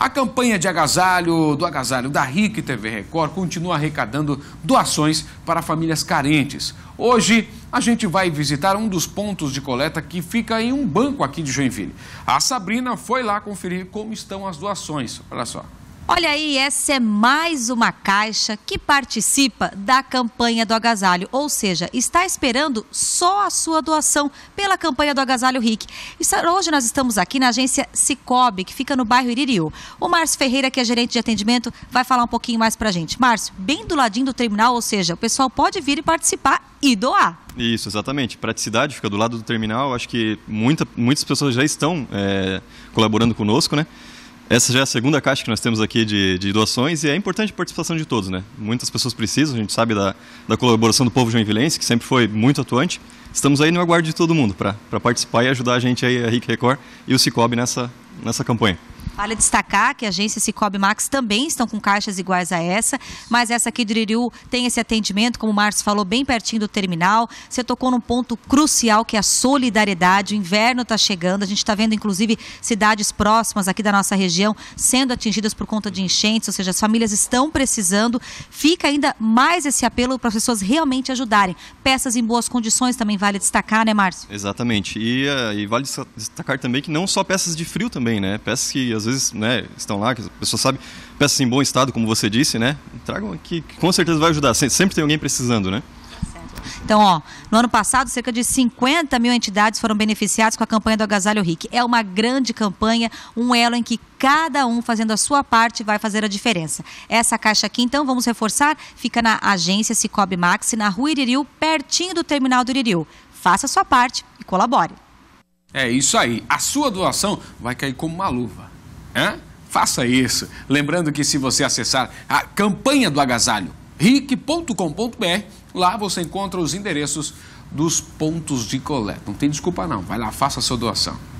A campanha de agasalho do agasalho da RIC TV Record continua arrecadando doações para famílias carentes. Hoje a gente vai visitar um dos pontos de coleta que fica em um banco aqui de Joinville. A Sabrina foi lá conferir como estão as doações. Olha só. Olha aí, essa é mais uma caixa que participa da campanha do agasalho, ou seja, está esperando só a sua doação pela campanha do agasalho RIC. Hoje nós estamos aqui na agência Cicobi, que fica no bairro Iririu. O Márcio Ferreira, que é gerente de atendimento, vai falar um pouquinho mais pra gente. Márcio, bem do ladinho do terminal, ou seja, o pessoal pode vir e participar e doar. Isso, exatamente. Praticidade fica do lado do terminal. Acho que muita, muitas pessoas já estão é, colaborando conosco, né? Essa já é a segunda caixa que nós temos aqui de, de, doações e é importante a participação de todos, né? Muitas pessoas precisam, a gente sabe da, da colaboração do povo joinvilense, que sempre foi muito atuante. Estamos aí no aguardo de todo mundo para participar e ajudar a gente aí, a Rique Record e o Cicobi nessa, nessa campanha. Vale destacar que a agência Cicobi Max também estão com caixas iguais a essa, mas essa aqui de Iririú tem esse atendimento, como o Márcio falou, bem pertinho do terminal. Você tocou num ponto crucial que é a solidariedade. O inverno está chegando, a gente está vendo inclusive cidades próximas aqui da nossa região sendo atingidas por conta de enchentes, ou seja, as famílias estão precisando. Fica ainda mais esse apelo para as pessoas realmente ajudarem. Peças em boas condições também vale destacar, né, Márcio? Exatamente. E, eh, e vale destacar também que não só peças de frio também, né? Peças que às vezes vezes né, estão lá, que a pessoa sabe, peças em bom estado, como você disse, né? Tragam aqui, que com certeza vai ajudar. Sempre tem alguém precisando, né? Então, ó, no ano passado, cerca de 50 mil entidades foram beneficiadas com a campanha do Agasalho Rique. É uma grande campanha, um elo em que cada um fazendo a sua parte vai fazer a diferença. Essa caixa aqui, então, vamos reforçar, fica na agência Cicobi Maxi, na Rua Iririu, pertinho do terminal do Iririu. Faça a sua parte e colabore. É isso aí. A sua doação vai cair como uma luva. Hã? Faça isso. Lembrando que se você acessar a campanha do agasalho, ric.com.br, lá você encontra os endereços dos pontos de coleta. Não tem desculpa não, vai lá, faça a sua doação.